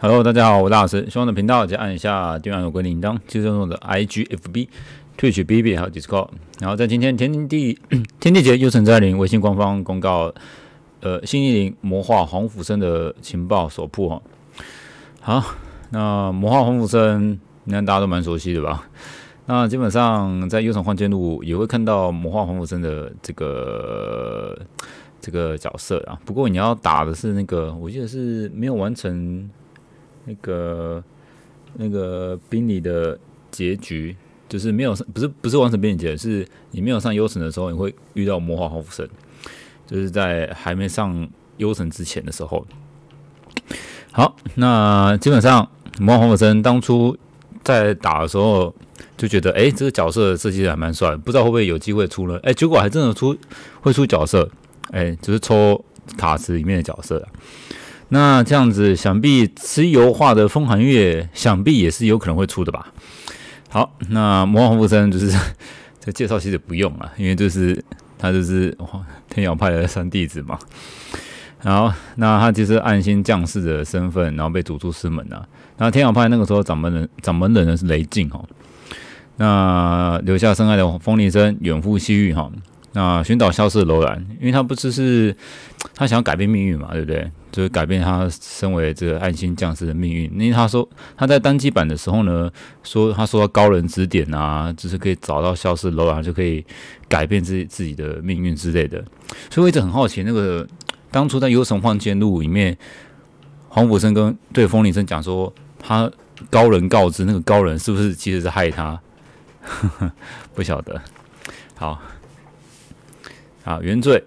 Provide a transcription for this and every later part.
Hello，大家好，我是大老师，希望的频道，请按一下订阅按钮、铃铛、关用我的 IGFB、Twitch、BB 还有 Discord。然后在今天天地天地节又城在临，微信官方公告，呃，新一零魔化黄甫生的情报所铺哈。好，那魔化黄甫生，该大家都蛮熟悉的吧？那基本上在又城幻剑路也会看到魔化黄甫生的这个这个角色啊。不过你要打的是那个，我记得是没有完成。那个那个宾利的结局就是没有，不是不是完成宾妮结，是你没有上优神的时候，你会遇到魔化红夫神，就是在还没上优神之前的时候。好，那基本上魔化红福神当初在打的时候就觉得，哎，这个角色设计的还蛮帅，不知道会不会有机会出了。哎，结果还真的出，会出角色，哎，就是抽卡池里面的角色啊。那这样子，想必石油化的风寒月想必也是有可能会出的吧？好，那魔皇复生就是 这介绍其实不用了，因为就是他就是天瑶派的三弟子嘛。好，那他就是暗星将士的身份，然后被逐出师门啊。那天瑶派那个时候掌门人，掌门人呢是雷敬哈。那留下深爱的风铃声，远赴西域哈。那寻找消失的楼兰，因为他不只是他想要改变命运嘛，对不对？就是改变他身为这个暗星将士的命运。因为他说他在单机版的时候呢，说他受到高人指点啊，就是可以找到消失楼兰，就可以改变自己自己的命运之类的。所以我一直很好奇，那个当初在《幽神幻剑录》里面，黄甫生跟对风铃声讲说他高人告知，那个高人是不是其实是害他？不晓得。好。啊，原罪。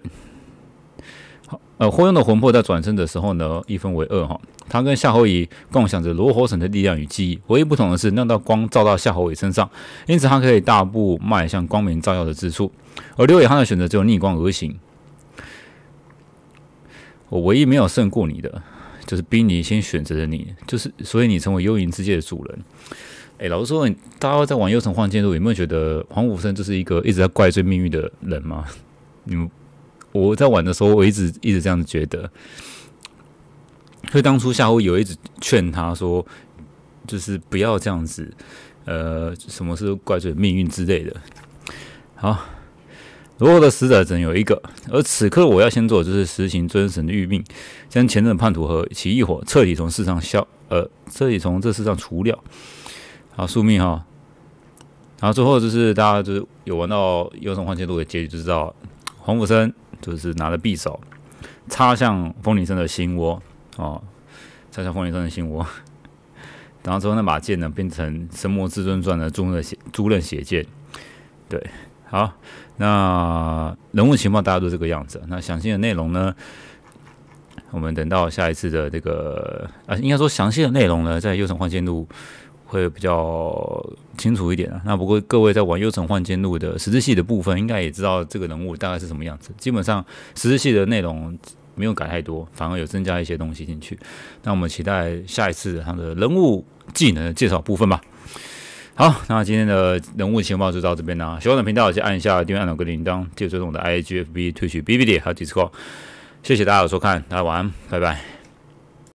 好，呃，霍庸的魂魄在转身的时候呢，一分为二哈。他跟夏侯仪共享着罗喉神的力量与记忆，唯一不同的是，那道光照到夏侯仪身上，因此他可以大步迈向光明照耀的之处。而刘伟他的选择只有逆光而行。我唯一没有胜过你的，就是逼你先选择了你，就是所以你成为幽冥之界的主人。哎，老实说，大家在往幽城换剑路，有没有觉得黄武生就是一个一直在怪罪命运的人吗？你们，我在玩的时候，我一直一直这样子觉得。所以当初夏侯有一直劝他说：“就是不要这样子，呃，什么是怪罪命运之类的。”好，罗侯的死者只有一个，而此刻我要先做，就是实行尊神的谕命，将前任叛徒和其异火彻底从世上消，呃，彻底从这世上除掉。好，宿命哈，然后最后就是大家就是有玩到幽城幻境路的结局就知道。黄甫生就是拿着匕首插向风铃生的心窝，哦，插向风铃生的心窝。然后之后那把剑呢，变成《神魔至尊传》的朱刃血朱刃血剑。对，好，那人物情报大家都这个样子。那详细的内容呢，我们等到下一次的这个，呃，应该说详细的内容呢，在《幽城幻剑录》。会比较清楚一点啊。那不过各位在玩《幽城幻剑录》的十字系的部分，应该也知道这个人物大概是什么样子。基本上十字系的内容没有改太多，反而有增加一些东西进去。那我们期待下一次他的人物技能介绍部分吧。好，那今天的人物情报就到这边啦。喜欢的频道就按一下订阅按钮跟铃铛，记得追踪我的 IGFB 推 h BBD 还有 Discord。谢谢大家的收看，大家晚安，拜拜。